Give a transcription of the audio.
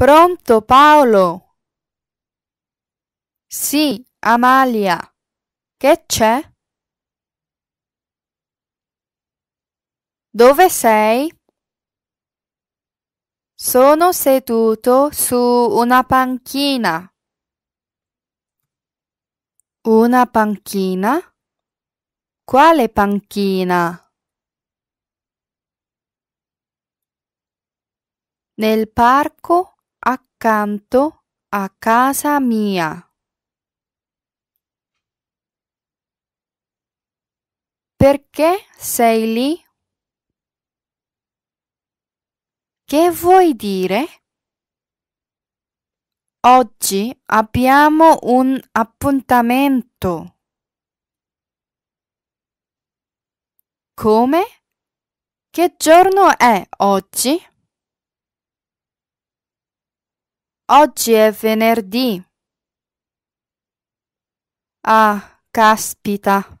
Pronto Paolo? Sì, Amalia. Che c'è? Dove sei? Sono seduto su una panchina. Una panchina? Quale panchina? Nel parco accanto a casa mia. Perché sei lì? Che vuoi dire? Oggi abbiamo un appuntamento. Come? Che giorno è oggi? Oggi è venerdì. Ah, caspita.